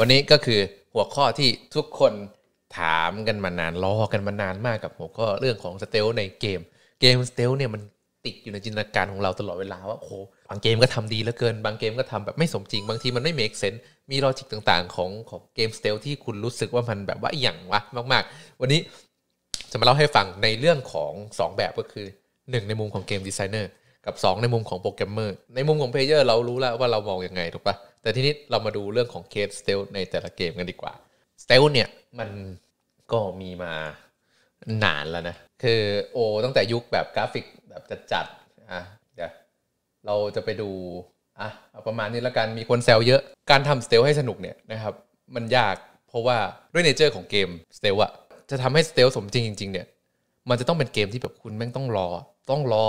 วันนี้ก็คือหัวข้อที่ทุกคนถามกันมานาน รอกันมานานมากกับหัวข้อเรื่องของสเตลในเกมเกมสเตลเนี่ยมันติดอยู่ในจินตนาการของเราตลอดเวลา ว่าโอ้บางเกมก็ทำดีเหลือเกินบางเกมก็ทำแบบไม่สมจริงบางทีมันไม่เมคเซนมีลอจิกต่าง ๆ ของของเกมสเตลที่คุณรู้สึกว่ามันแบบว่าอย่างวะ มากๆ วันนี้ จะมาเล่าให้ฟังในเรื่องของ 2 แบบก็คือ 1 ในมุมของเกมดีไซเนอร์กับ 2 ในมุมของโปรแกรมเมอร์ในมุมของเพลเยอร์เรารู้แล้วว่าเรามองยังไงถูกปะแต่ทีนี้เรามาดูเรื่องของเคสสเตลในแต่ละเกมกันดีกว่าสเตลเนี่ย มันก็มีมา นานแล้วนะ คือ โอตั้งแต่ยุคแบบกราฟิกแบบจัดๆอ่ะเดี๋ยวเราจะไปดู อ่ะเอาประมาณนี้แล้วกันมีคนแซวเยอะการทำสเตลให้สนุกเนี่ยนะครับ มันยากเพราะว่าด้วยเนเจอร์ของเกมสเตลอะจะทำให้สเตลสมจริงจริงเนี่ยมันจะต้องเป็นเกมที่แบบคุณแม่งต้องรอ ต้องรอ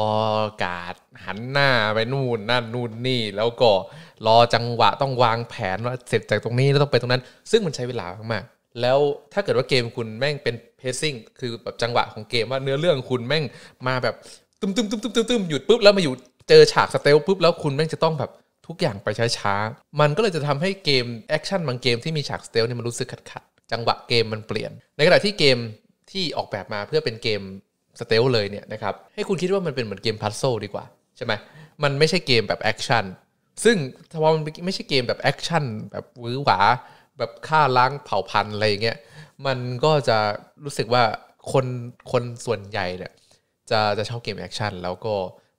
การหันหน้าไปนู่นนั่นนู่นนี่ แล้วก็ รอจังหวะต้องวางแผนว่าเสร็จจากตรงนี้แล้วต้องไปตรงนั้น ซึ่งมันใช้เวลามากๆแล้วถ้าเกิดว่าเกมคุณแม่งเป็นเพซซิ่งคือแบบจังหวะของเกมว่าเนื้อเรื่องคุณแม่งมาแบบตึมตึมตึมตึมตึมมหยุดปุ๊บแล้วมาอยู่เจอฉากสเตลปุ๊บแล้วคุณแม่งจะต้องแบบทุกอย่างไปช้าๆมันก็เลยจะทำให้เกมแอคชั่นบางเกมที่มีฉากสเตลเนี่ยมันรู้สึกขัดขัดจังหวะเกมมันเปลี่ยนในขณะที่เกมที่ออกแบบมาเพื่อเป็นเกมสเตลเลยเนี่ยนะครับให้คุณคิดว่ามันเป็นเหมือนเกมพัซโซดีกว่าใช่ไหมมันไม่ใช่เกมแบบแอคชั่นซึ่งถ้ามันไม่ใช่เกมแบบแอคชั่นแบบวื้อหวา แบบฆ่าล้างเผ่าพันธุ์อะไรเงี้ยมันก็จะรู้สึกว่าคนคนส่วนใหญ่เนี่ยจะจะชอบเกมแอคชั่นแล้วก็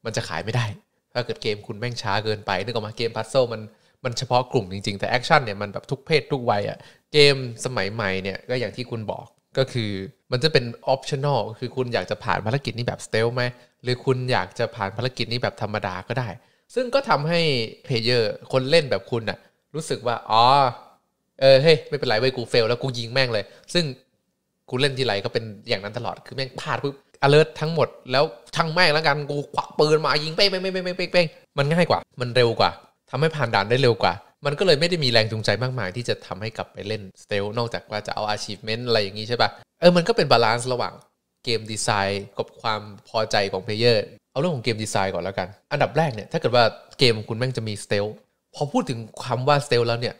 มันจะขายไม่ได้ ถ้าเกิดเกมคุณแม่งช้าเกินไปนึกออกมาเกมพัซโซมันมันเฉพาะกลุ่มจริงๆ แต่แอคชั่นเนี่ยมันแบบทุกเพศทุกวัยอะเกมสมัยใหม่เนี่ยก็อย่างที่คุณบอกก็คือมันจะเป็นออปชั่นอลคือคุณอยากจะผ่านภารกิจนี้แบบสเตลไหม หรือคุณอยากจะผ่านภารกิจนี้แบบธรรมดาก็ได้ ซึ่งก็ทำให้เพลเยอร์คนเล่นแบบคุณอะรู้สึกว่า อ๋อ เออเฮ้ยไม่เป็นไรเว้ยกูเฟลแล้วกูยิงแม่งเลย ซึ่งกูเล่นทีไรก็เป็นอย่างนั้นตลอด คือแม่งพลาดปุ๊บ อเลิร์ทั้งหมด แล้วช่างแม่งแล้วกันกูควักปืนมายิงเป้งเป้งเป้งเป้งเป้งมันง่ายกว่า มันเร็วกว่า ทำให้ผ่านด่านได้เร็วกว่ามันก็เลยไม่ได้มีแรงจูงใจมากมายที่จะทำให้กลับไปเล่นสเตลนอกจากว่าจะเอา achievement อะไรอย่างนี้ใช่ปะ่ะเออมันก็เป็นบาลานซ์ระหว่างเกมดีไซน์กับความพอใจของเพลเยอร์เอาเรื่องของเกมดีไซน์ก่อนแล้วกัน อันดับแรกเนี่ย ถ้าเกิดว่าเกมของคุณแม่งจะมีสเตลพอพูดถึงคำว่าสเตลแล้วเนี่ย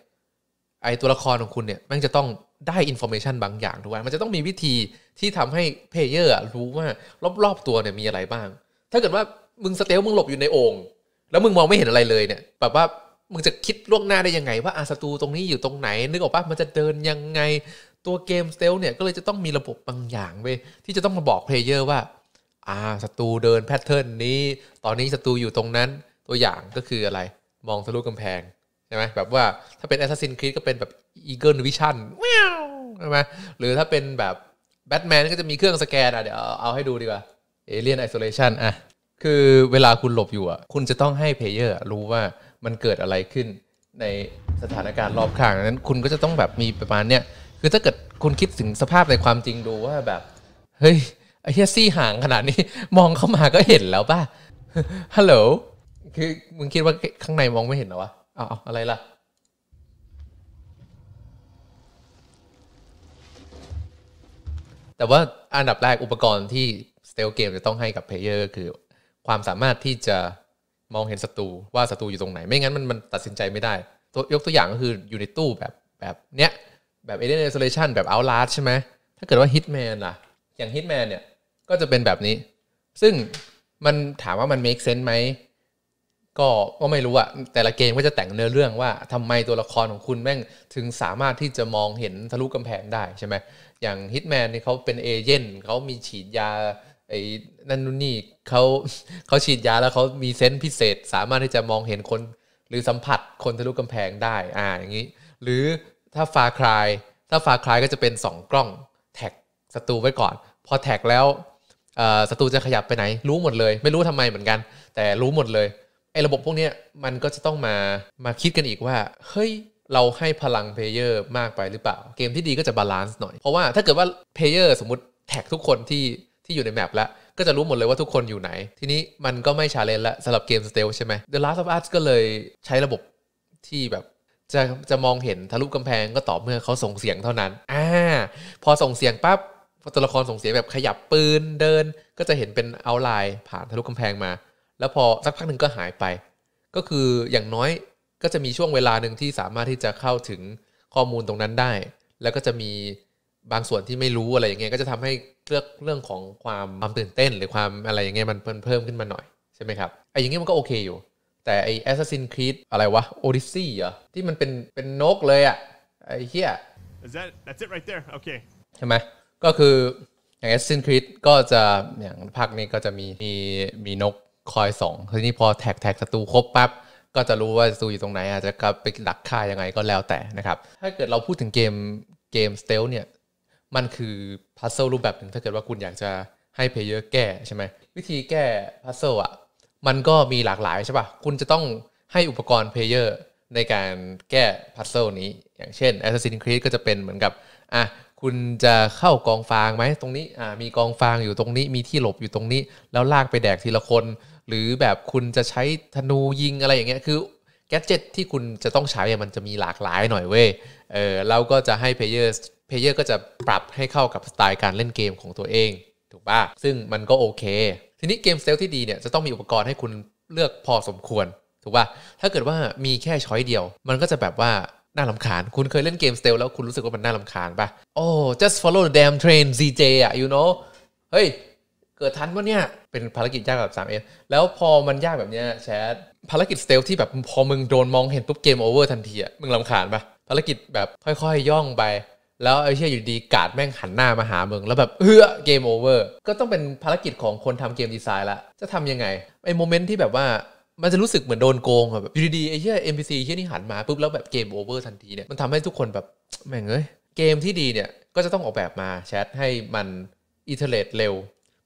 ไอตัวละครของคุณเนี่ย แม่งจะต้องได้อินโฟเมชันบางอย่างถูกไหมมันจะต้องมีวิธีที่ทำให้เพลเยอร์รู้ว่ารอบๆตัวเนี่ยมีอะไรบ้าง ถ้าเกิดว่ามึงสเตลมึงหลบอยู่ในโอ่งแล้วมึงมองไม่เห็นอะไรเลยเนี่ยแบบว่ามึงจะคิดล่วงหน้าได้ยังไงว่าอาศัตรูตรงนี้อยู่ตรงไหน นึกออกปะมันจะเดินยังไงตัวเกมสเตลเนี่ยก็เลยจะต้องมีระบบบางอย่างเว้ย ที่จะต้องมาบอกเพลเยอร์ว่าอ่าศัตรูเดินแพทเทิร์นนี้ ตอนนี้ศัตรูอยู่ตรงนั้นตัวอย่างก็คืออะไร มองทะลุกำแพง ใช่ไหมแบบว่าถ้าเป็น a s s a s s i n ิ Creed ก็เป็นแบบ Eagle Vision ใช่ไหมหรือถ้าเป็นแบบแบทแมนก็จะมีเครื่องสแกนอ่ะเดี๋ยวเอาให้ดูดีกว่า Alien Isolation อ่ะคือเวลาคุณหลบอยู่อ่ะคุณจะต้องให้เพลเยอร์รู้ว่ามันเกิดอะไรขึ้นในสถานการณ์รอบข้างนั้นคุณก็จะต้องแบบมีประมาณเนี้ย คือถ้าเกิดคุณคิดถึงสภาพในความจริงดูว่าแบบ เฮ้ยไอ้เฮียซี่ห่างขนาดนี้มองเข้ามาก็เห็นแล้วป่ะฮัลโหลคือมึงคิดว่าข้างในมองไม่เห็นหรอวะอ้าวอะไรล่ะ แต่ว่าอันดับแรกอุปกรณ์ที่สเตลเกมจะต้องให้กับเพลเยอร์คือความสามารถที่จะมองเห็นศัตรูว่าศัตรูอยู่ตรงไหนไม่งั้นมันมันตัดสินใจไม่ได้ตัวยกตัวอย่างก็คืออยู่ในตู้แบบแบบเนี้ย แบบเอเดนเอโซเลชันแบบเอาลาสใช่ไหม ถ้าเกิดว่าฮิตแมนล่ะอย่างฮิตแมนเนี่ยก็จะเป็นแบบนี้ ซึ่งมันถามว่ามัน make sense ไหมก็ก็ไม่รู้อะแต่ละเกมก็จะแต่งเนื้อเรื่องว่าทำไมตัวละครของคุณแม่งถึงสามารถที่จะมองเห็นทะลุกำแพงได้ใช่ไหมอย่างฮิตแมนนี่เขาเป็นเอเจนต์เขามีฉีดยาไอ้นั่นนู่นนี่เขาเขาฉีดยาแล้วเขามีเซนส์พิเศษสามารถที่จะมองเห็นคน หรือสัมผัสคนทะลุกำแพงได้อ่าอย่างนี้หรือถ้าฟาคลายถ้าฟาคลายก็จะเป็น 2 กล้อง แท็กศัตรูไว้ก่อน พอแท็กแล้วศัตรูจะขยับไปไหน รู้หมดเลย ไม่รู้ทำไมเหมือนกัน แต่รู้หมดเลยไอ้ระบบพวกนี้มันก็จะต้องมามาคิดกันอีกว่า เฮ้ย เราให้พลังเพลเยอร์มากไปหรือเปล่าเกมที่ดีก็จะบาลานซ์หน่อยเพราะว่าถ้าเกิดว่าเพลเยอร์สมมติแท็กทุกคนที่ที่อยู่ในแมปแล้วก็จะรู้หมดเลยว่าทุกคนอยู่ไหน ทีนี้มันก็ไม่ชาเลนจ์ละสำหรับเกมสเตลใช่ไหม The Last of Us ก็เลยใช้ระบบที่แบบ จะจะมองเห็นทะลุกำแพงก็ต่อเมื่อเขาส่งเสียงเท่านั้น อ่า พอส่งเสียงปั๊บตัวละครส่งเสียงแบบขยับปืนเดิน ก็จะเห็นเป็นเอาไลน์ผ่านทะลุกำแพงมา แล้วพอสักพักหนึ่งก็หายไป ก็คืออย่างน้อยก็จะมีช่วงเวลาหนึ่งที่สามารถที่จะเข้าถึงข้อมูลตรงนั้นได้ แล้วก็จะมีบางส่วนที่ไม่รู้อะไรอย่างเงี้ยก็จะทำให้เลือกเรื่องของความความตื่นเต้น หรือความอะไรอย่างเงี้ยมันเพิ่มขึ้นมาหน่อยใช่ไหมครับไอ้อย่างเงี้ยมันก็โอเคอยู่ แต่ไอ้ Assassin Creed อะไรวะ Odyssey เหรอที่มันเป็นเป็นนกเลยอะไอ้ เหี้ย that that's it right there okay ใช่ไหมก็คือ อย่าง Assassin Creed ก็จะ อย่างภาคนี้ก็จะมีมี มีนกคอยสองทีนี้พอแท็กแท็กศัตรูครบปั๊บ ก็จะรู้ว่าศัตรูอยู่ตรงไหนอาจจะกลับไปดักฆ่ายังไงก็แล้วแต่นะครับ ถ้าเกิดเราพูดถึงเกมเกมสเตลเนี่ยมันคือพัซเซิลรูปแบบหนึ่งถ้าเกิดว่าคุณอยากจะให้เพลเยอร์แก้ใช่ไหมวิธีแก้พัซเซิลอ่ะมันก็มีหลากหลายใช่ปะ่ะคุณจะต้องให้อุปกรณ์เพลเยอร์ในการแก้พัซเซิลนี้อย่างเช่น Assassin's Creed ก็จะเป็นเหมือนกับอ่ะคุณจะเข้ากองฟางไหมตรงนี้อ่ามีกองฟางอยู่ตรงนี้มีที่หลบอยู่ตรงนี้ แล้วลากไปแดกทีละคน หรือแบบคุณจะใช้ธนูยิงอะไรอย่างเงี้ยคือแกจิตที่คุณจะต้องใช้มันจะมีหลากหลายหน่อยเว้ยเออเราก็จะให้เพลเยอร์เพเยอร์ก็จะปรับให้เข้ากับสไตล์การเล่นเกมของตัวเอง ถูกปะซึ่งมันก็โอเค ทีนี้เกมเซลที่ดีเนี่ย จะต้องมีอุปกรณ์ให้คุณเลือกพอสมควรถูกปะถ้าเกิดว่ามีแค่ช้อยเดียว มันก็จะแบบว่า น่าลำคาญ คุณเคยเล่นเกมสเตลแล้วคุณรู้สึกว่ามันน่าลำคาญปะโอ้ just follow the damn train z j อ่ะ you know เฮ้ย เกิดทันวะเนี่ยเป็นภารกิจยากแบบ 3M แล้วพอมันยากแบบเนี้ยแชทภารกิจสเตลที่แบบพอมึงโดนมองเห็นปุ๊บเกมโอเวอร์ทันทีอะมึงลำคาญปะภารกิจแบบค่อย ๆ ย่องไปแล้วไอ้เชี่ยอยู่ดีกาดแม่งหันหน้ามาหาเมืองแล้วแบบเฮื้ยเกมโอเวอร์ ก็ต้องเป็นภารกิจของคนทำเกมดีไซน์ละจะทำยังไงไอ้โมเมนต์ที่แบบว่ามันจะรู้สึกเหมือนโดนโกงแบบอยู่ดีๆไอ้เชี่ยเอ็มพีซีเชี่ยนี่หันมาปุ๊บแล้วแบบเกมโอเวอร์ทันทีเนี่ยมันทำให้ทุกคนแบบแม่งเอ้ย เกมที่ดีเนี่ยก็จะต้องออกแบบมาแชทให้มันอิเทอร์เรตเร็ว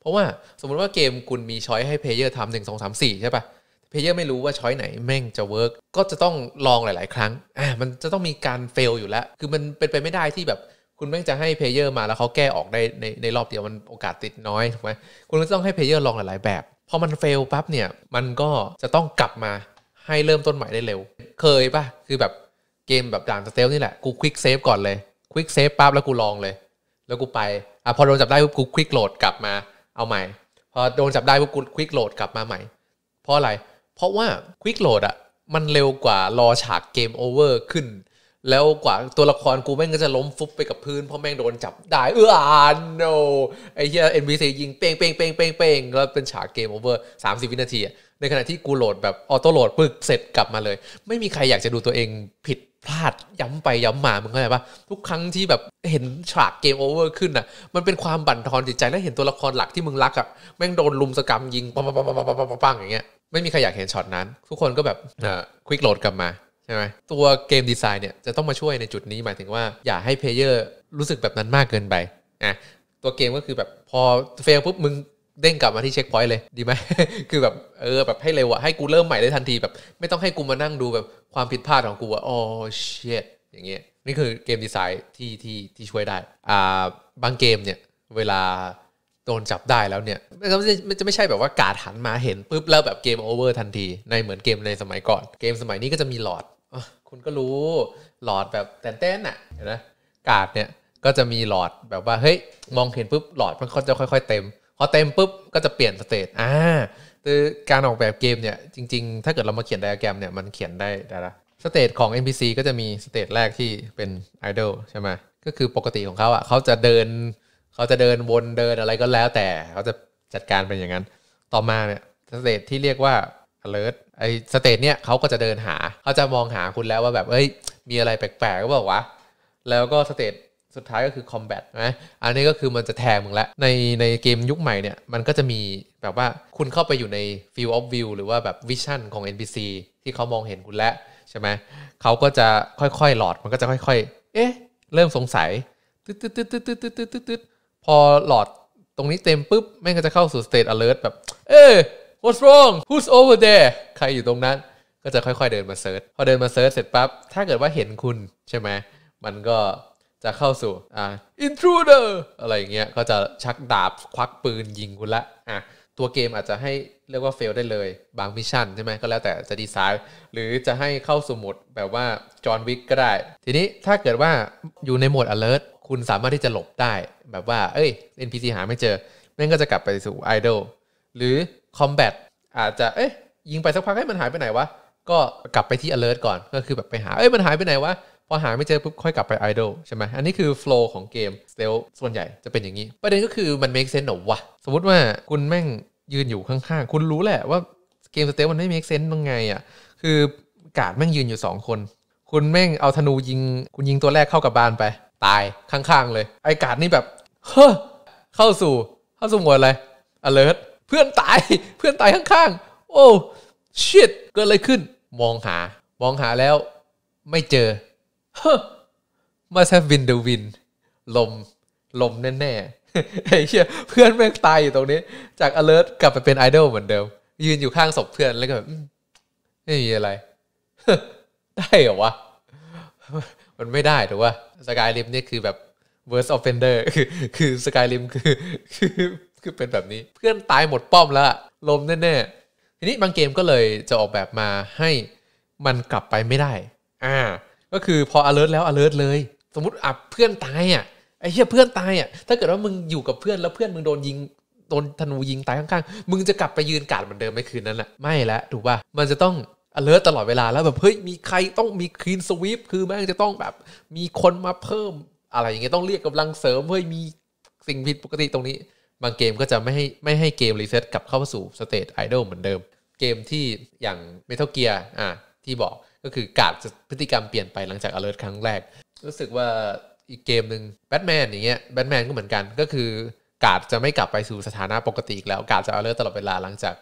เพราะว่าสมมุติว่าเกมคุณมีช้อยให้เพลเยอร์ทำหนึ่งสองสามสี่ใช่ปะ่ะเพเยอร์ไม่รู้ว่าช้อยไหนแม่งจะเวิร์กก็จะต้องลองหลาย ๆ ครั้งอ่ะมันจะต้องมีการเฟลอยู่แล้วคือมันเป็นไปไม่ได้ที่แบบคุณแม่งจะให้เพเยอร์มาแล้วเขาแก้ออกได้ในในรอบเดียวมันโอกาสติดน้อยถูกไหมคุณก็ต้องให้เพเยอร์ลองหลาย ๆ แบบพอมันเฟลปั๊บเนี่ยมันก็จะต้องกลับมาให้เริ่มต้นใหม่ได้เร็ว เคยปะคือแบบเกมแบบด่านสเตลนี่แหละกูควิกเซฟก่อนเลยควิกเซฟปั๊บแล้วกูลองเลย แล้วกูไปอ่ะพอโดนจับได้ปุ๊บกูควิกโหลดกลับมาเอาใหม่ พอโดนจับได้ปุ๊บกูควิกโหลดกลับมาใหม่เพราะอะไรเพราะว่าควิกโหลดอ่ะมันเร็วกว่ารอฉากเกมโอเวอร์ขึ้น แล้วกว่าตัวละครกูแม่งก็จะล้มฟุบไปกับพื้น เพราะแม่งโดนจับได้เอออ่าโนไอ้เหี้ยเอ็นบีซียิงเป้งเป้งเป้งเป้งเป้งแล้วเป็นฉากเกมโอเวอร์สามสิบวินาทีในขณะที่กูโหลดแบบออโต้โหลดปึ๊กเสร็จกลับมาเลย ไม่มีใครอยากจะดูตัวเองผิดพลาดย้ำไปย้ำมามึงเข้าใจปะทุกครั้งที่แบบเห็นฉากเกมโอเวอร์ขึ้นอ่ะมันเป็นความบั่นทอนจิตใจและเห็นตัวละครหลักที่มึงรักอ่ะแม่งโดนลุมสกรรมยิงปังปังปังปังปังปังอย่างเงี้ยไม่มีใครอยากเห็นช็อตนั้น ทุกคนก็แบบอ่ควิกโหลดกลับมา ใช่ไหมตัวเกมดีไซน์เนี่ย จะต้องมาช่วยในจุดนี้หมายถึงว่าอย่าให้เพลเยอร์ รู้สึกแบบนั้นมากเกินไปอ่ะตัวเกมก็คือแบบ พอเฟลปุ๊บ มึงเด้งกลับมาที่เช็คพอยต์เลยดีไหมคือแบบ เออ แบบให้เร็วอะให้กูเริ่มใหม่ได้ทันที แบบ ไม่ต้องให้กูมานั่งดูแบบความผิดพลาดของกู่าโอ้เชียอย่างเงี้ยนี่คือเกมดีไซน์ที่ที่ที่ช่วยได้อ่าบางเกมเนี่ยเวลาโดนจับได้แล้ว เนี่ยมันจะไม่ใช่แบบว่ากาดหันมาเห็นปุ๊บแล้วแบบเกมโอเวอร์ทันที ในเหมือนเกมในสมัยก่อนเกมสมัยนี้ก็จะมีหลอดอคุณก็รู้หลอดแบบแต้นๆน่ะเห็นไหมกาดเนี่ย ก็จะมีหลอดแบบว่าเฮ้ยมองเห็นปุ๊บหลอดมันก็จะค่อย ๆ เต็ม พอเต็มปุ๊บก็จะเปลี่ยนสเตจอ่าคือการออกแบบเกมเนี่ยจริงๆ ถ้าเกิดเรามาเขียนไดอะแกรมเนี่ยมันเขียนได้แต่ละสเตจของ NPC ก็จะมีสเตจแรกที่เป็นไอดอลใช่ไหมก็คือปกติของเขาอ่ะเขาจะเดินเขาจะเดินวน เดินอะไรก็แล้วแต่เขาจะจัดการเป็นอย่างนั้น ต่อมาเนี่ยสเตทที่เรียกว่า alert ไอสเตทเนี่ยเขาก็จะเดินหาเขาจะมองหาคุณแล้วว่าแบบเอ้ย มีอะไรแปลกๆก็บอกว่าแล้วก็สเตทสุดท้ายก็คือคอมแบทนะอันนี้ก็คือมันจะแทงมึงละในในเกมยุคใหม่เนี่ย มันก็จะมีแบบว่าคุณเข้าไปอยู่ใน field of view หรือว่าแบบวิชั่นของ NPC ที่เขามองเห็นคุณแล้วใช่ไหมเขาก็จะค่อยๆหลอด มันก็จะค่อย ๆ เอ๊ะเริ่มสงสัยตึ๊ดตึ๊ดตึ๊ดตึ๊ดตึ๊ดตึ๊ดตึ๊ดพอหลอดตรงนี้เต็มปุ๊บแม่งก็จะเข้าสู่ state alert แบบ เอ้ย what's wrong who's over there ใครอยู่ตรงนั้น ก็จะค่อยๆเดินมาเซิร์ชพอเดินมาเซิร์ชเสร็จปั๊บถ้าเกิดว่าเห็นคุณใช่ไหมมันก็จะเข้าสู่อ่า intruder อะไรอย่างเงี้ย ก็จะชักดาบควักปืนยิงคุณละอ่ะตัวเกมอาจจะให้เรียกว่าเฟลได้เลย บางมิชชั่นใช่ไหมก็แล้วแต่จะดีไซน์หรือจะให้เข้าสู่โหมดแบบว่าจอห์นวิกก็ได้ ทีนี้ถ้าเกิดว่าอยู่ในโหมด alert คุณสามารถที่จะหลบได้ แบบว่าเอ้ย NPC หาไม่เจอนั่นก็จะกลับไปสู่ i d l ลหรือ combat อาจจะ เอ้ยยิงไปสักพักให้มันหายไปไหนวะ ก็กลับไปที่ alert ก่อนก็คือแบบไปหา เอ้ยมันหายไปไหนวะ พอหาไม่เจอปุ๊บค่อยกลับไป i d l ลใช่ไหมอันนี้คือ flow ของเกมสเตลส่วนใหญ่จะเป็นอย่างนี้ ประเด็นก็คือมัน make sense หรอวะสมมติว่าคุณแม่งยืนอยู่ข้างๆ คุณรู้แหละว่าเกมสเตลมันไม่ make sense ยังไงอ่ะคือกาดแม่งยืนอยู่ 2 คน คุณแม่งเอาธนูยิง คุณยิงตัวแรกเข้ากับบานไปตาย ข้างๆเลยไอกาดนี่แบบ เฮ้อ เข้าสู่ เข้าสู่หมวดอะไร alert เพื่อนตาย เพื่อนตายข้างๆ โอ้ชิตเกิด อะไรขึ้น มองหา มองหาแล้ว ไม่เจอ เฮ้อมาแทบวินเดวิน ลม ลม แน่ๆไอ้เชี่ยเพื่อน แม่งตาย อยู่ตรงนี้ จาก alert กลับไปเป็นไอดอลเหมือนเดิม ยืนอยู่ข้างศพเพื่อนแล้วก็แบบไม่มีอะไรได้เหรอวะมันไม่ได้ถูกว่าสกายริมนี่คือแบบ worst offender คือคือสกายริมคือคือคือเป็นแบบนี้เพื่อนตายหมดป้อมแล้วลมแน่ๆ ทีนี้บางเกมก็เลยจะออกแบบมาให้มันกลับไปไม่ได้ อ่า ก็คือพอ alert แล้ว alert เลย สมมติอ่ะเพื่อนตายอ่ะไอ้เหี้ยเพื่อนตายอ่ะถ้าเกิดว่ามึงอยู่กับเพื่อนแล้วเพื่อนมึงโดนยิงโดนธนูยิงตายข้างๆ มึงจะกลับไปยืนกาดเหมือนเดิมไหมคืนนั้นแหละไม่ละถูกป่ะมันจะต้องอเลอร์ตลอดเวลาแล้วแบบเฮ้ยมีใครต้องมีคลีนสวิปคือแม่งจะต้องแบบมีคนมาเพิ่มอะไรอย่างเงี้ยต้องเรียกกำลังเสริมเฮ้ยมีสิ่งผิดปกติตรงนี้ บางเกมก็จะไม่ให้ไม่ให้เกมรีเซ็ตกลับเข้าสู่สเตจไอดอลเหมือนเดิม เกมที่อย่างมเทัลเกียร์อ่ะที่บอกก็คือการจะพฤติกรรมเปลี่ยนไปหลังจากอเลอร์ครั้งแรก รู้สึกว่าอีกเกมหนึ่งแบทแมนอย่างเงี้ยแบทแมนก็เหมือนกันก็คือกาดจะไม่กลับไปสู่สถานะปกติอีกแล้วกาดจะเอาเลิกตลอดเวลาหลังจาก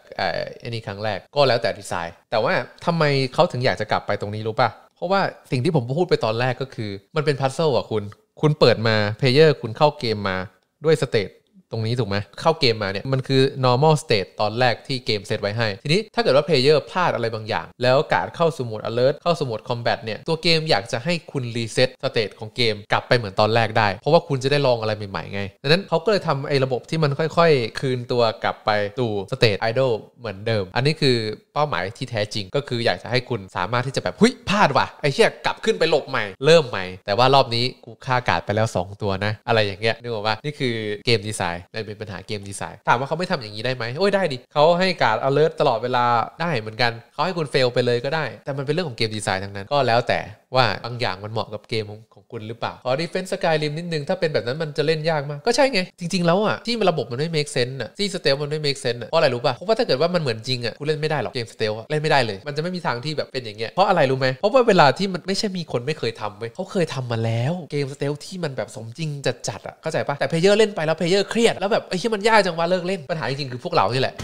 ไอ้นี่ครั้งแรกก็แล้วแต่ดีไซน์แต่ว่าทำไมเขาถึงอยากจะกลับไปตรงนี้รู้ป่ะ เพราะว่าสิ่งที่ผมพูดไปตอนแรกก็คือ มันเป็นพัซเซิลอะคุณ คุณเปิดมาเพลเยอร์คุณเข้าเกมมาด้วยสเตตตรงนี้ถูกไหมเข้าเกมมาเนี่ย มันคือ normal state ตอนแรกที่เกมเซตไว้ให้ ทีนี้ถ้าเกิดว่าเพลเยอร์พลาดอะไรบางอย่าง แล้วการเข้าสู่โหมด alert เข้าสู่โหมด combat เนี่ย ตัวเกมอยากจะให้คุณรีเซ t ตสเตตของเกมกลับไปเหมือนตอนแรกได้ เพราะว่าคุณจะได้ลองอะไรใหม่ๆไงดังนั้นเขาก็เลยทำไอ้ระบบที่มันค่อยๆ คืนตัวกลับไปสู่สเตต e i d l ลเหมือนเดิม อันนี้คือเป้าหมายที่แท้จริงก็คืออยากจะให้คุณสามารถที่จะแบบหุยพลาดว่ะไอ้เชี่ยกลับขึ้นไปหลบใหม่ เริ่มใหม่ แต่ว่ารอบนี้กูฆ่ากาดไปแล้ว 2 ตัวนะ อะไรอย่างเงี้ยนึกออกว่านี่คือเกมดีไซนนเลยเป็นปัญหาเกมดีไซน์ถามว่าเขาไม่ทำอย่างนี้ได้ไหมโอ้ยได้ดิเขาให้การ alert ตลอดเวลาได้เหมือนกัน เขาให้คุณเฟลไปเลยก็ได้ แต่มันเป็นเรื่องของเกมดีไซน์ทั้งนั้นก็แล้วแต่ว่าบางอย่างมันเหมาะกับเกมของของคุณหรือเปล่าขอดีเฟนส์สกายริมนิดนึง ถ้าเป็นแบบนั้นมันจะเล่นยากมากก็ใช่ไง จริง ๆแล้วอ่ะ ที่ระบบมันไม่เมคเซนต์อ่ะ ที่สเตลมันไม่เมคเซนต์อ่ะ เพราะอะไรรู้ป่ะเพราะว่าถ้าเกิดว่ามันเหมือนจริงอ่ะคุณเล่นไม่ได้หรอก เกมสเตลเล่นไม่ได้เลย มันจะไม่มีทางที่แบบเป็นอย่างเงี้ยเพราะอะไรรู้ไหมเพราะว่าเวลาที่มันไม่ใช่มีคนไม่เคยทำเว้ยเขาเคยทำมาแล้วเกมสเตลที่มันแบบสมจริงจัดๆอ่ะเข้าใจป่ะแต่เพลเยอร์เล่นไปแล้วเพลเยอร์เครียดแล้วแบบไอ้ที่มันยากจังวะเลิกเล่นปัญหาจริงๆคือพวกเรานี่แหละ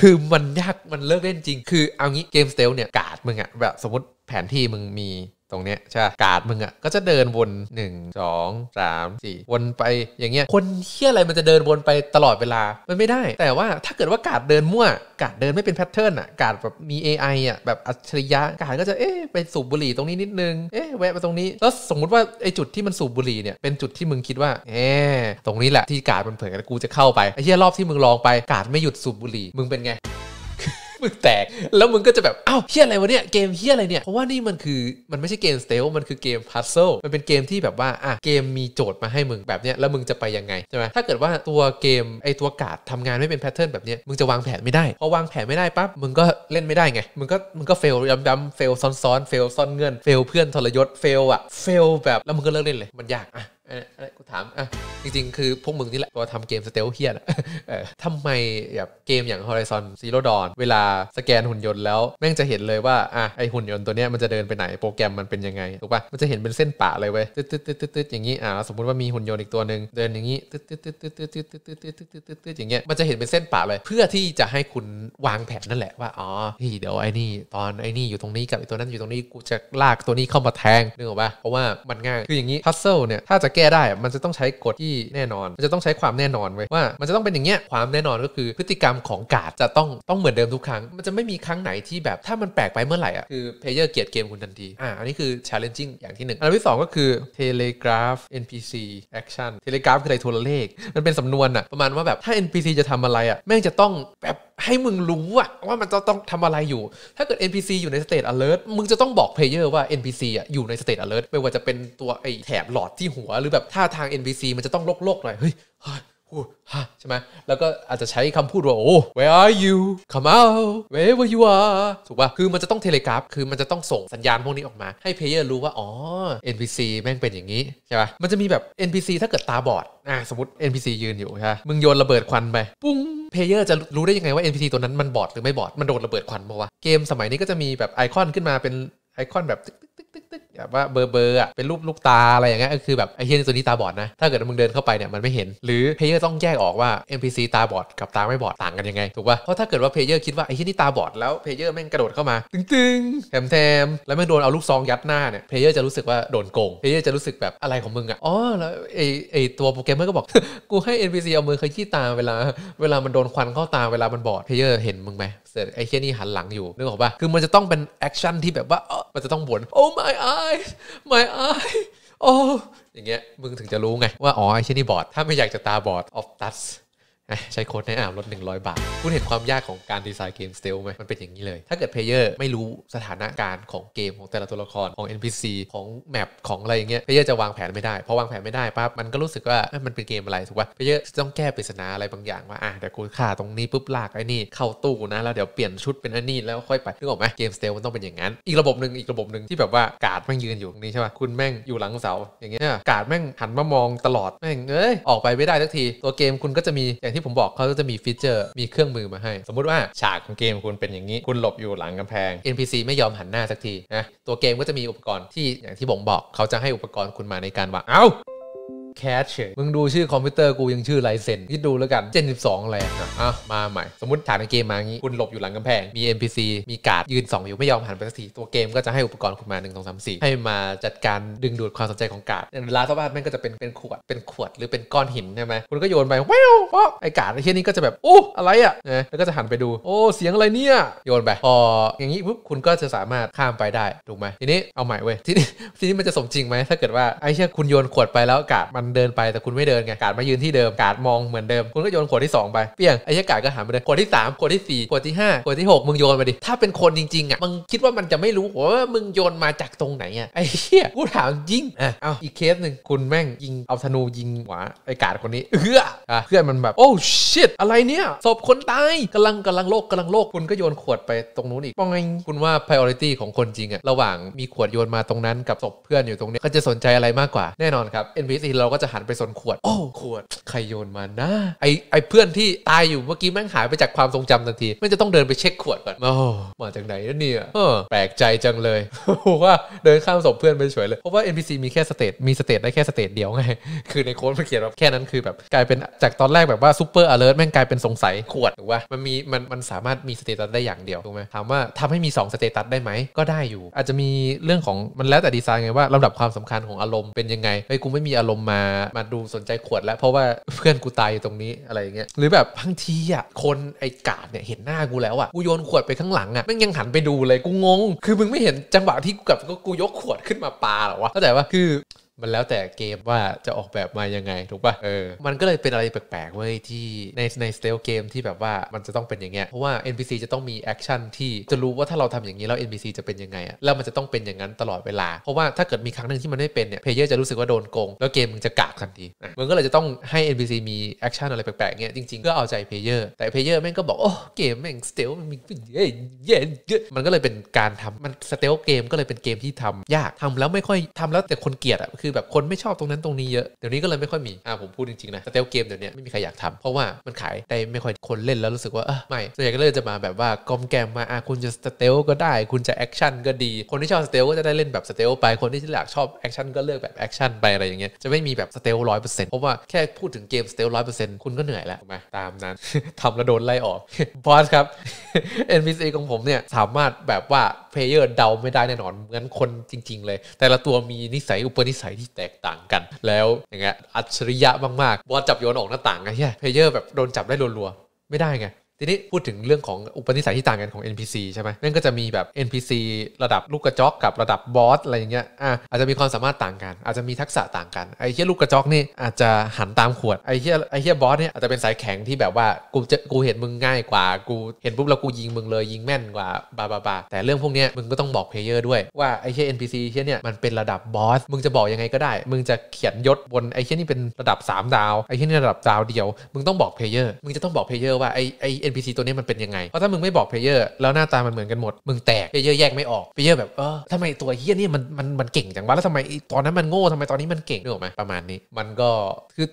คือมันยากมันเลิกเล่นจริง คือเอางี้เกมสเตลเนี่ย กาดมึงอะแบบสมมติแผนที่มึงมีตรงเนี้ยใช่กาดมึงอะ่ะก็จะเดินวน1 2 3 4วนไปอย่างเงี้ยคนเที่ยอะไรมันจะเดินวนไปตลอดเวลามันไม่ได้ แต่ว่าถ้าเกิดว่ากาดเดินมั่ว กาดเดินไม่เป็นแพทเทิร์นอ่ะกาดแบบมี AI อ่ะแบบอัจฉริยะกาดก็จะเอ๊ะไปสูบบุหรี่ตรงนี้นิดนึงเอ๊ะแวะไปตรงนี้แล้วสมมติว่าไอ้จุดที่มันสูบบุหรี่เนี่ยเป็นจุดที่มึงคิดว่า เอ๊ะตรงนี้แหละที่กาดมันเผยกูจะเข้าไปไอ้เหี้ยรอบที่มึงลองไปกาดไม่หยุดสูบบุหรี่มึงเป็นไงมึงแตก แล้วมึงก็จะแบบอ้าวเฮี้ยอะไรวะเนี่ยเกมเฮี้ยอะไรเนี่ยเพราะว่านี่มันคือมันไม่ใช่เกมสเตลมันคือเกมพัซเซิลมันเป็นเกมที่แบบว่าอ่ะเกมมีโจทย์มาให้มึงแบบเนี้ยแล้วมึงจะไปยังไงใช่ไหมถ้าเกิดว่าตัวเกมไอตัวกาดทำงานไม่เป็นแพทเทิร์นแบบเนี้ยมึงจะวางแผนไม่ได้พอวางแผนไม่ได้ปั๊บมึงก็เล่นไม่ได้ไง มึงก็มึงก็เฟลยดำเฟลซ้อนซ้อนเฟลซ้อนเงินเฟลเพื่อนทรยศเฟลอะเฟลแบบแล้วมึงก็เลิกเล่นเลยมันยากอะอะไรกูถามอ่ะจริง ๆ คือพวกมึงนี่แหละตัวทำเกมสเตลเฮียนะทำไมแบบเกมอย่าง Horizon Zero Dawn เวลาสแกนหุ่นยนต์แล้ว แม่งจะเห็นเลยว่าอ่ะไอหุ่นยนต์ตัวเนี้ยมันจะเดินไปไหนโปรแกรมมันเป็นยังไง ถูกปะมันจะเห็นเป็นเส้นป่าเลยเว้ยตึ๊ดตึ๊ดตึ๊ดตึ๊ดอย่างงี้อ่ะสมมติว่ามีหุ่นยนต์อีกตัวหนึ่งเดินอย่างงี้ ตึ๊ดตึ๊ดตึ๊ดตึ๊ดตึ๊ดตึ๊ดตึ๊ดตึ๊ดตึ๊ดตึ๊ดอย่างเงี้ยมันจะเห็นเป็นเส้นป่าเลยเพื่อที่จะให้คุณวางแผนนั่นแหละว่าอ๋อเดี๋ยวไอ้นี่ตอนไอ้นี่อยู่ตรงนี้กับไอ้ตัวนั้นอยู่ตรงนี้กูจะลากตัวนี้เข้ามาแทงนึกออกปะเพราะว่ามันง่ายคืออย่างงี้พัซเซิลเนี่ยถ้าจะแก้ได้มันจะต้องใช้กฎที่แน่นอน มันจะต้องใช้ความแน่นอนไว้ว่า มันจะต้องเป็นอย่างเงี้ย ความแน่นอนก็คือ พฤติกรรมของกาดจะต้องต้องเหมือนเดิมทุกครั้ง มันจะไม่มีครั้งไหนที่แบบ ถ้ามันแปลกไปเมื่อไหร่อ่ะ คือเพลเยอร์เกียดเกมคุณทันที อ่า อันนี้คือ challenging อย่างที่หนึ่งอันที่สองก็คือ telegraph NPC action telegraph คืออะไรโทรเลข มันเป็นสำนวนอ่ะ ประมาณว่าแบบ ถ้า NPC จะทำอะไรอ่ะ แม่งจะต้องแบบให้มึงรู้อะว่ามันจะต้องทำอะไรอยู่ ถ้าเกิด NPC อยู่ในสเตต e alert มึงจะต้องบอกเพลเยอร์ว่า NPC อะอยู่ในสเตต e alert ไม่ว่าจะเป็นตัวไอ้แถบหลอดที่หัว หรือแบบท่าทาง NPC มันจะต้องโลก ๆ หน่อย เฮ้ยใช่ไหม แล้วก็อาจจะใช้คำพูดว่าโอ้ where are you come out w h e r e w e r e you are ถูกป่ะคือมันจะต้องเทเลกราฟ คือมันจะต้องส่งสัญญาณพวกนี้ออกมาให้เพลเยอร์รู้ว่าอ๋อ NPC แม่งเป็นอย่างนี้ใช่ป่ะมันจะมีแบบ NPC ถ้าเกิดตาบอดอ่ะสมมติ NPC ยืนอยู่ใช่มึงโยนระเบิดควันไปปุ้งเพลเยอร์จะรู้ได้ยังไงว่า NPC ตัวนั้นมันบอดหรือไม่บอด มันโดนระเบิดควันปะวะ เกมสมัยนี้ก็จะมีแบบไอคอนขึ้นมาเป็นไอคอนแบบึกตึกตึกแบบว่าเบอร์เบอร์อ่ะเป็นรูปลูกตาอะไรอย่างเงี้ยก็คือแบบไอ้เฮียนตัวนี้ตาบอดนะถ้าเกิดมึงเดินเข้าไปเนี่ยมันไม่เห็น หรือเพลเยอร์ต้องแยกออกว่า NPC ตาบอดกับตาไม่บอดต่างกันยังไงถูกป่ะเพราะถ้าเกิดว่าเพลเยอร์คิดว่าไอ้เฮียนี่ตาบอดแล้วเพลเยอร์แม่งกระโดดเข้ามาตึงๆแถมแถมแล้วแม่งโดนเอาลูกซองยัดหน้าเนี่ยเพลเยอร์จะรู้สึกว่าโดนโกงเพลเยอร์จะรู้สึกแบบอะไรของมึงอ่ะอ๋อแล้วไอ้ไอ้ตัวโปรแกรมเมอร์ก็บอกกูให้ NPC เอามือเคยขี้ตาเวลาเวลามันโดนควันเข้าตาเวลามันบอดเพลเยอร์เห็นมึงไหมเสร็จไอ้เฮียนี่หันหลังอยู่นึกออกป่ะคือมันจะต้องเป็นแอคชั่นที่แบบว่ามันจะต้องบวนโ my eye my eye โออย่างเงี้ยมึงถึงจะรู้ไง ว่าอ๋อไอ้ชนี่บอดถ้าไม่อยากจะตาบอดออฟตัสใช้โค้ดในอ่าวลด100 บาท คุณเห็นความยากของการดีไซน์เกมสเตลไหมมันเป็นอย่างนี้เลย ถ้าเกิดเพลเยอร์ไม่รู้สถานการณ์ของเกมของแต่ละตัวละครของ NPC ของแมปของอะไรอย่างเงี้ยเพลเยอร์จะวางแผนไม่ได้พอวางแผนไม่ได้ปั๊บ มันก็รู้สึกว่ามันเป็นเกมอะไรถูกป่ะเพลเยอร์ต้องแก้ปริศนาอะไรบางอย่าง ว่า อ่ะเดี๋ยวกูฆ่าตรงนี้ปุ๊บลากไอ้นี่เข้าตู้นะ แล้วเดี๋ยวเปลี่ยนชุดเป็นอันนี้แล้วค่อยไปนึกออกไหมเกมสเตลมันต้องเป็นอย่างนั้น อีกระบบหนึ่งอีกระบบหนึ่งที่แบบว่ากาดแม่งยืนอยู่ตรงนี้ใช่ป่ะคุณแม่งอยู่หลังเสาอย่างเงี้ยกาดแม่งหันมามองตลอดแม่งเอ้ยออกไปไม่ได้สักที ตัวเกมคุณก็จะมีอย่างทที่ผมบอกเขาจะมีฟีเจอร์มีเครื่องมือมาให้ สมมุติว่าฉากของเกมคุณเป็นอย่างนี้ คุณหลบอยู่หลังกำแพง NPC ไม่ยอมหันหน้าสักทีนะตัวเกมก็จะมีอุปกรณ์ที่อย่างที่ผมบอกเขาจะให้อุปกรณ์คุณมาในการวางเอา้าแคชเชยมึงดูชื่อคอมพิวเตอร์กูยังชื่อไรเซนทิดดูแล้วกัน เจนสิบสองอะไรอ่ะอ่ะ มาใหม่ สมมติฐานในเกมมางี้ คุณหลบอยู่หลังกำแพง มี NPC มีการ์ดยืนสองอยู่ ไม่ยอมหันไปสักที ตัวเกมก็จะให้อุปกรณ์คุณมาหนึ่งงสอามสี่ให้มาจัดการดึงดูดความสนใจของการ์ดอยลาสบ้านแม่งก็จะเป็นเป็นขวดเป็นขวดหรือเป็นก้อนหินใช่ไหมคุณก็โยนไปว้าวเพราะไอ้การ์ดไอ้เช่นนี้ก็จะแบบโอ้อะไรอ่ะนะแล้วก็จะหันไปดู โอ้เสียงอะไรเนี่ย โยนไป พอ อย่างนี้ปุ๊บคุณก็จะสามารถข้ามไปได้ถูกไหมทีนี้ เอาใหม่เว้ยทีนี้ทีนี้มันจะสมจริงไหมถ้าเกิดว่าไอ้เชี่ยคุณโยนขวดไปแล้วกาดมันเดินไปแต่คุณไม่เดินไงกาดมายืนที่เดิมกาดมองเหมือนเดิมคุณก็โยนขวดที่2ไปเปี้ยง ไอ้ยหกาดก็หันไปเลยขวดที่3ขวดที่4ขวดที่5ขวดที่ 6มึงโยนไปดิถ้าเป็นคนจริงๆอ่ะมึงคิดว่ามันจะไม่รู้ว่ามึงโยนมาจากตรงไหนอ่ะไอ้เหี้ยกูถามยิงอ่ะเอาอีกเคสหนึ่งคุณแม่งยิงเอาธนูยิงหัวไอ้กาดคนนี้เอื้ออ่ะเพื่อนมันแบบโอ้ชิตอะไรเนี่ยศพคนตายกำลังกำลังโลกกำลังโลกคุณก็โยนขวดไปตรงนู้นอีกปองไงคุณว่า priority ของคนจริงอ่ะระหว่างมีขวดโยนมาตรงนั้นกับศพเพื่อนอยู่ตรงนี้เขาจะสนใจอะไรมากกว่าแน่นอนครับ NPC เราก็ก็จะหันไปสนขวด โอ้ ขวด ใครโยนมานะไอไอเพื่อนที่ตายอยู่เมื่อกี้แม่งหายไปจากความทรงจำทันทีม่จะต้องเดินไปเช็คขวดก่อน โอ้มาจากไหนเนี่ยแปลกใจจังเลย ว่าเดินข้ามศพเพื่อนไปเฉยเลย เพราะว่า NPC มีแค่สเตตมีสเตตได้แค่สเตตเดียวไง คือในโค้ดมันเขียนว่าแค่นั้น คือแบบกลายเป็นจากตอนแรกแบบว่าซูเปอร์อเลอร์แม่งกลายเป็นสงสัยขวดถูกว่ามันมีมันมันสามารถมีสเตตัสได้อย่างเดียว ถูกไหมถามว่าทำให้มี 2สเตตัสได้ไหม ก็ได้อยู่ อาจจะมีเรื่องของมันแล้วแต่ดีไซน์ไงว่าลาดับความสำคัญของอารมณ์เป็นยังไงไอ้กูไม่มีอารมณ์มามามาดูสนใจขวดแล้วเพราะว่าเพื่อนกูตายอยู่ตรงนี้อะไรอย่างเงี้ยหรือแบบ บางทีอ่ะคนไอ้กาดเนี่ย เห็นหน้ากูแล้วอ่ะกูโยนขวดไปข้างหลังอ่ะมันยังหันไปดูเลย กูงง คือมึงไม่เห็น จังหวะที่กูแบบกูยกขวดขึ้นมาปาหรอวะเข้าใจว่าคือมันแล้วแต่เกมว่าจะออกแบบมายังไง ถูกป่ะเออ มันก็เลยเป็นอะไรแปลกๆเว้ยที่ในในสเตลเกมที่แบบว่ามันจะต้องเป็นอย่างเงี้ยเพราะว่า NPC จะต้องมีแอคชั่นที่จะรู้ว่าถ้าเราทำอย่างนี้แล้ว NPC จะเป็นยังไงอะแล้วมันจะต้องเป็นอย่างนั้นตลอดเวลา เพราะว่าถ้าเกิดมีครั้งหนึ่งที่มันไม่เป็นเนี่ยเพลเยอร์จะรู้สึกว่าโดนโกงแล้วเกมมึงจะกากทันทีมึงก็เลยจะต้องให้ NPC มีแอคชั่นอะไรแปลกๆเงี้ยจริงๆก็เอาใจเพลเยอร์แต่เพลเยอร์แม่งก็บอกโอ้เกมแม่งสเตลมันมีเย่เย่มันก็เลยเป็นการทำมันสเตลเกมก็เลยเป็นเกมที่ทำยากทำแล้วไม่ค่อยทำแล้วแต่คนเกลียดอะคืคือ แบบ คน ไม่ชอบตรงนั้นตรงนี้เยอะเดี๋ยวนี้ก็เลยไม่ค่อยมี อ่า ผม พูดจริง ๆ นะ สเตลเกม เดี๋ยวนี้ไม่มีใคร อยากทำเพราะว่ามันขายได้ไม่ค่อยคนเล่นแล้วรู้สึกว่า เออไม่ส่วนใหญ่ก็เลยจะมาแบบว่ากอมแกมมาอ่าคุณจะ สเตลก็ได้ คุณจะ แอคชั่นก็ดี คนที่ชอบ สเตลก็จะได้เล่นแบบสเตลไปคนที่อยากชอบแอคชั่นก็เลือกแบบแอคชั่นไปอะไรอย่างเงี้ยจะไม่มีแบบสเตลร้อยเปอร์เซ็นต์เพราะว่าแค่พูดถึงเกมสเตลร้อยเปอร์เซ็นต์คุณก็เหนื่อยแล้วมาตามนั้นทำแล้วโดนไล่ออกบอสครับ NPC ของผมเนี่ยสามารถแบบว่าเพลเยอร์เดาไม่ได้แน่นอนเหมือนคนจริงๆเลย แต่ละตัวมีนิสัยอุปนิสัยที่แตกต่างกัน แล้วอย่างเงี้ยอัจฉริยะมากๆ บอลจับโยนออกหน้าต่างไงเฮยเพลเยอร์แบบโดนจับได้รัวๆไม่ได้ไงทีนี้พูดถึงเรื่องของอุปนิสัยที่ต่างกันของ NPC ใช่ไหมนั่นก็จะมีแบบ NPC ระดับลูกกระจอกกับระดับบอสอะไรอย่างเงี้ย อ่ะอาจจะมีความสามารถต่างกัน อาจจะมีทักษะต่างกัน ไอ้เฮียลูกกระจอกนี่อาจจะหันตามขวด ไอ้เฮียไอ้เฮียบอสเนี่ยอาจจะเป็นสายแข็งที่แบบว่า กูจะกูเห็นมึงง่ายกว่ากูเห็นปุ๊บแล้วกูยิงมึงเลยยิงแม่นกว่าบาบาบาแต่เรื่องพวกเนี้ยมึงก็ต้องบอกเพลเยอร์ด้วย ว่าไอ้เฮีย NPC เฮียเนี่ยมันเป็นระดับบอสมึงจะบอกยังไงก็ได้ มึงจะเขียนยศบนไอ้เฮียนี่เป็นระดับ3ดาวไอ้เฮียนี่ระดับดาวเดียวมึงต้องบอกเพลเยอร์มึงจะต้องบอกเพลเยอร์ว่าไอ้ไอ้ NPC ตัวนี้มันเป็นยังไง เพราะถ้ามึงไม่บอกเพลเยอร์แล้วหน้าตามันเหมือนกันหมด มึงแตกเพลเยอร์แยกไม่ออกเพลเยอร์แบบ เออทำไมตัวเฮี้ยนี่มันมันมันเก่งจังวะแล้วทำไมตอนนั้นมันโง่ทำไมตอนนี้มันเก่งนึกออกไหมประมาณนี้มันก็คือ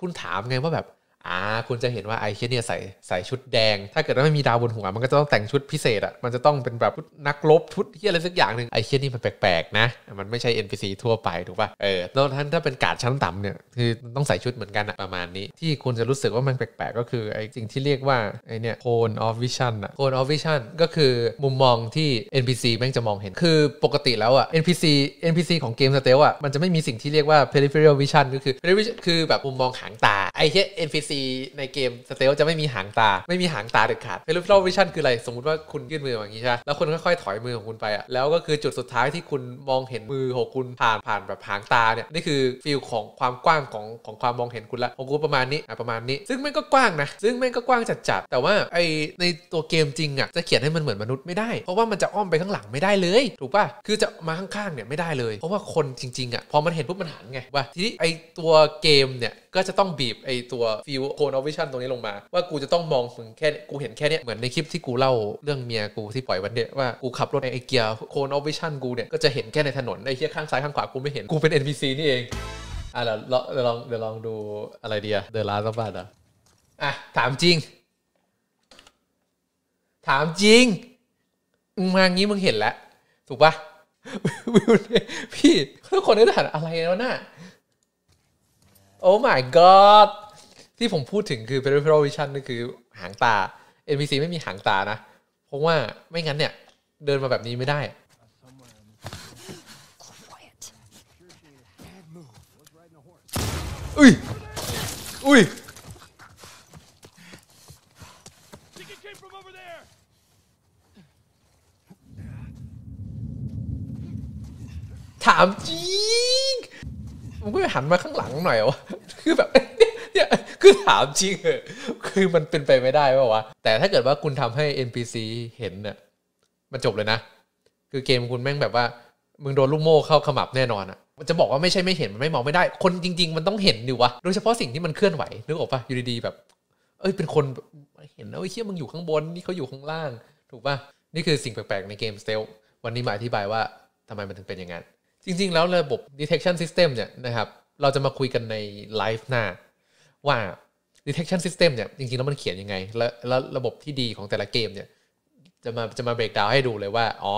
คุณถามไงว่าแบบอ่าคุณจะเห็นว่าไอ้เคีเนี่ยใส่ใส่ชุดแดง ถ้าเกิดว่าไม่มีดาวบนหัว มันก็จะต้องแต่งชุดพิเศษอะ่ะมันจะต้องเป็นแบบนักลบชุดเฮียอะไรสักอย่างหนึ่งไอ้เคีนี่มันแปลกๆนะ มันไม่ใช่ NPC ทั่วไป ถูกป่ะ เออแอ้ท่านถ้าเป็นกาดชั้นต่ำเนี่ย คือต้องใส่ชุดเหมือนกันอะประมาณนี้ที่คุณจะรู้สึกว่ามันแปลกๆก็คือไอ้สิ่งที่เรียกว่าไอ้เนี่ยโคนออฟวิชั่นอ่ะโคนออฟวิชั่นก็คือมุมมองที่ NPC แม่งจะมองเห็นคือปกติแล้วอะ NPC NPC ของเกมสเตลอะมันจะไม่มีสิ่งที่เรียกว่า peripheral vision ก็คือคือแบบมุมมองหางตาไอเคี NPC ในเกมสเตลจะไม่มีหางตา ไม่มีหางตาเด็ดขาด p e r i ป h e r a l v i นคืออะไร สมมติว่าคุณยื่นมืออย่างนี้ใช่ไหมแล้วคุณค่อยๆถอยมือของคุณไปอ่ะแล้วก็คือจุดสุดท้ายที่คุณมองเห็นมือของคุณผ่านผ่านแบบหางตา เนี่ย นี่คือฟิลของความกว้างของของความมองเห็นคุณละของคุณประมาณนี้อ่ะประมาณนี้ ซึ่งแม่งก็กว้างนะซึ่งแม่งก็กว้างจัดๆแต่ว่าไอในตัวเกมจริงอ่ะจะเขียนให้มันเหมือนมนุษย์ไม่ได้เพราะว่ามันจะอ้อมไปข้างหลังไม่ได้เลย ถูกป่ะคือจะมาข้างๆเนี่ยไม่ได้เลยเพราะว่าคนจริงๆ อ่ะพอมันเห็นปุ๊บมันหันไงว่า ทีนี้ไอตัวเกมเนี่ยก็จะต้องบีบไอตัวฟิลวโคนออฟวิชั่นตรงนี้ลงมาว่ากูจะต้องมองมึงแค่กูเห็นแค่นี้เหมือนในคลิปที่กูเล่าเรื่องเมียกูที่ปล่อยวันเดียว่ากูขับรถในไอเกียโคนออฟวิชั่นกูเนี่ยก็จะเห็นแค่ในถนนไอเทียข้างซ้ายข้างขวากูไม่เห็นกูเป็น NPC นี่เองอ่ะเดี๋ยวเดี๋ยวลองเดี๋ยวลองดูอะไรเดียเดอะลาสบัตอะอ่ะถามจริง ถามจริงมึงมางี้มึงเห็นแล้วถูกปะวิวพี่ทุกคนได้ถามอะไรแล้วน่ะโอ้ my god ที่ผมพูดถึงคือ peripheral vision นี่คือหางตา NPC ไม่มีหางตานะเพราะว่าไม่งั้นเนี่ย เดินมาแบบนี้ไม่ได้อุ้ย อุ้ย ถามจริงมึงก็หันมาข้างหลังหน่อยวะคือแบบคือถามจริงเหอะคือมันเป็นไปไม่ได้ป่าวะ แต่ถ้าเกิดว่าคุณทำให้ NPC เห็นเนี่ยมันจบเลยนะ คือเกมคุณแม่งแบบว่า มึงโดนลูกโม่เข้าขมับแน่นอนอะมันจะบอกว่าไม่ใช่ไม่เห็นมันไม่มองไม่ได้ คนจริง ๆ มันต้องเห็นดิวะ โดยเฉพาะสิ่งที่มันเคลื่อนไหว นึกออกปะอยู่ดีๆ แบบ เอ้ย เป็นคนเห็นนะเอ้ยเชี่ยมึงอยู่ข้างบนนี่เขาอยู่ข้างล่าง ถูกปะนี่คือสิ่งแปลกๆ ในเกมสเตลวันนี้มาอธิบายว่าทำไมมันถึงเป็นอย่างนั้น จริง ๆ แล้วระบบ detection system เนี่ยนะครับ เราจะมาคุยกันในไลฟ์หน้าว่า detection system เนี่ยจริงๆ แล้วมันเขียนยังไง แล้วระบบที่ดีของแต่ละเกมเนี่ยจะมาจะมาเบรกดาวให้ดูเลยว่า อ๋อ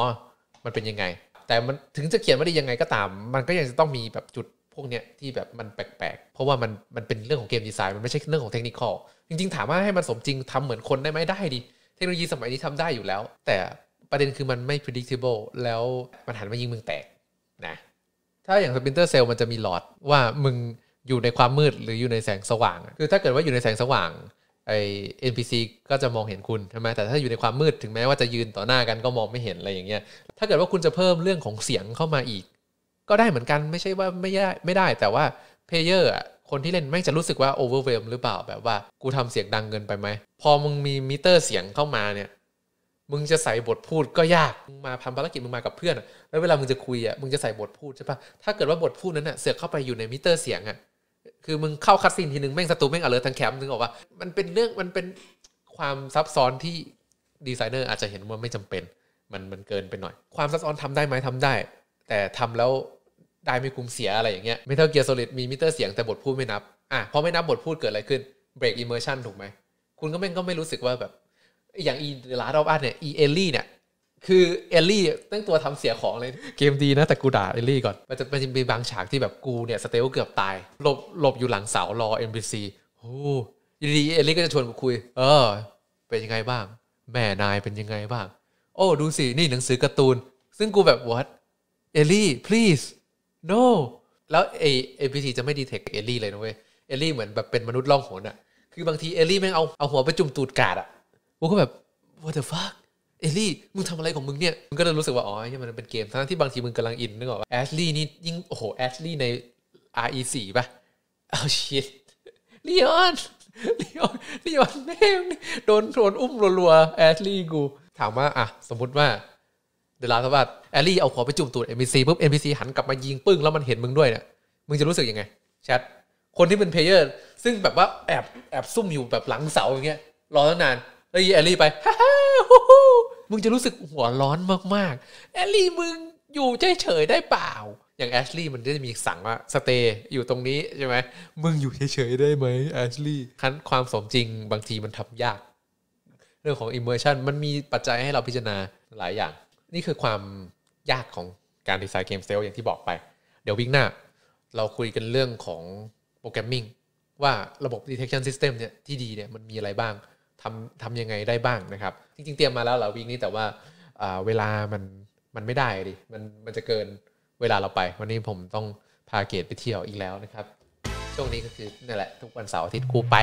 มันเป็นยังไง แต่มันถึงจะเขียนไม่ได้ยังไงก็ตาม มันก็ยังจะต้องมีแบบจุดพวกเนี้ยที่แบบมันแปลก ๆ เพราะว่ามันมันเป็นเรื่องของเกมดีไซน์มันไม่ใช่เรื่องของเทคนิคอลจริง ๆ ถามว่าให้มันสมจริงทำเหมือนคนได้ไหมได้ดิเทคโนโลยีสมัยนี้ทำได้อยู่แล้ว แต่ประเด็นคือมันไม่ predictable แล้วมันหันมายิงมึงแตกนะถ้าอย่างินเตอร์เซลล์มันจะมีหลอดว่ามึงอยู่ในความมืดหรืออยู่ในแสงสว่าง คือ ถ้าเกิดว่าอยู่ในแสงสว่างไอเอ็นพีซีก็จะมองเห็นคุณใช่ไหมแต่ถ้าอยู่ในความมืดถึงแม้ว่าจะยืนต่อหน้ากันก็มองไม่เห็นอะไรอย่างเงี้ย ถ้าเกิดว่าคุณจะเพิ่มเรื่องของเสียงเข้ามาอีก ก็ได้เหมือนกันไม่ใช่ว่าไม่ได้ไม่ได้ แต่ว่าเพลเยอร์อ่ะคนที่เล่นไม่จะรู้สึกว่าโอเวอร์เวมหรือเปล่าแบบว่ากูทำเสียงดังเกินไปไหมพอมึงมีมิเตอร์เสียงเข้ามาเนี่ยมึงจะใส่บทพูดก็ยากมึงมาทำภารกิจมึงมากับเพื่อนแล้วเวลามึงจะคุยอ่ะมึงจะใส่บทพูดใช่ปะถ้าเกิดว่าบทพูดนั้นอ่ะเสือกเข้าไปอยู่ในมิเตอร์เสียงอ่ะคือมึงเข้าคัสซินทีนึงแม่งสตูแม่งอเลอร์ทั้งแคมป์นึงออกว่า มันเป็นเรื่องมันเป็นความซับซ้อนที่ดีไซเนอร์อาจจะเห็นว่าไม่จำเป็นมันมันเกินไปหน่อย ความซับซ้อนทำได้ไหมทำได้ แต่ทำแล้วได้ไม่คุ้มเสียอะไรอย่างเงี้ยเมทัลเกียร์โซลิดมีมิเตอร์เสียงแต่บทพูดไม่นับ อ่ะพอไม่นับบทพูดเกิดอะไรขึ้นเบรกอิมเมอร์ชันถูกไหมคุณก็แม่งก็ไม่รู้สึกว่าแบบ อย่างอีลาดอฟอันเนี่ยอีเอลลี่เนี่ยคือเอลลี่ตั้งตัวทำเสียของเลยเกมดีนะแต่กูด่าเอลลี่ก่อนมันจะมันจะมีบางฉากที่แบบกูเนี่ยสเตลเกือบตายหลบหลบอยู่หลังเสารอเอ็นบีซีโอ้ยดีเอลลี่ก็จะชวนกูคุย เออ เป็นยังไงบ้าง แม่นายเป็นยังไงบ้าง โอ้ ดูสิ นี่หนังสือการ์ตูน ซึ่งกูแบบ what เอลลี่ please no แล้วเอเอบีซีจะไม่ดีเทคเอลลี่เลยนะเว้ยเอลลี่เหมือนแบบเป็นมนุษย์ล่องหนอะคือบางทีเอลลี่แม่งเอาเอาหัวไปจุ่มตูดกาดอะกูก็แบบ what the fuck เอลลี่ มึงทำอะไรของมึงเนี่ย มึงก็จะรู้สึกว่า อ๋อเนี่มันเป็นเกม ทั้งที่บางทีมึงกำลังอินนึกออกป่ะแอชลี่นี่ยิ่ง โอ้โห แอชลี่ใน RE4 ป่ะเอาชิตลีออน ลีออน ลีออนแม่งโดนโดนอุ้มรัวๆ แอชลี่กู ถามว่า อ่ะ สมมติว่า เดลาสวัสดแอลลี่เอาขอไปจุ่มตูดเอ็มบีซีปุ๊บเอ็มบีซีหันกลับมายิงปึ้งแล้วมันเห็นมึงด้วยเนี่ย มึงจะรู้สึกยังไง แชท คนที่เป็นเพลเยอร์ซึ่งแบบว่าแอบ แอบซุ่มอยู่แบบหลังเสาอย่างเงี้ย รอตั้งนานแล้วยีแอลลี่ไปฮ่าฮ่ามึงจะรู้สึกหัวร้อนมาก ๆ แอลลี่มึงอยู่เฉยๆได้เปล่า อย่างแอชลี่มันจะมีสั่งว่าสเตย์อยู่ตรงนี้ใช่ไหมมึงอยู่เฉยๆได้ไหมแอชลี่คั้นความสมจริงบางทีมันทำยาก เรื่องของอิมเมอร์ชันมันมีปัจจัยให้เราพิจารณาหลายอย่าง นี่คือความยากของการดีไซน์เกมเซลล์อย่างที่บอกไป เดี๋ยววิ่งหน้าเราคุยกันเรื่องของโปรแกรมมิ่งว่าระบบ detection system เนี่ยที่ดีเนี่ยมันมีอะไรบ้างทำทำยังไงได้บ้างนะครับ จริงๆเตรียมมาแล้วเหรอวีคนี้แต่ว่า เวลามัน มัน ไม่ได้ ดิมันมันจะเกินเวลาเราไป วันนี้ ผมต้องพาเกตไปเที่ยวอีกแล้วนะครับช่วงนี้ก็คือนั่นแหละทุกวันเสาร์อาทิตย์กูไป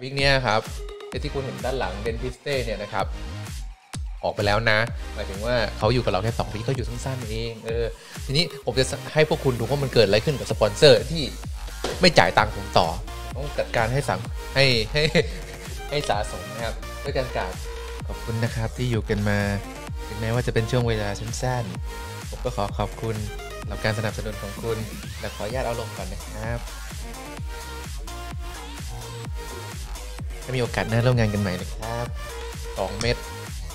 วิกเนี้ยครับที่คุณเห็นด้านหลังเดนพิสเต้เนี่ยนะครับออกไปแล้วนะหมายถึงว่าเขาอยู่กับเราแค่2ปีก็อยู่สั้นๆเองเออทีนี้ผมจะให้พวกคุณดูว่ามันเกิดอะไรขึ้นกับสปอนเซอร์ที่ไม่จ่ายตังค์ผมต่อต้องจัดการให้สังให้ให้ให้สะสมนะครับด้วยการกาบขอบคุณนะครับที่อยู่กันมาถึงแม้ว่าจะเป็นช่วงเวลาสั้นๆผมก็ขอขอบคุณสำหรับการสนับสนุนของคุณและขออนุญาตเอาลงก่อนนะครับถ้ามีโอกาสหน้าร่วมงานกันใหม่นะครับ 2 เม็ด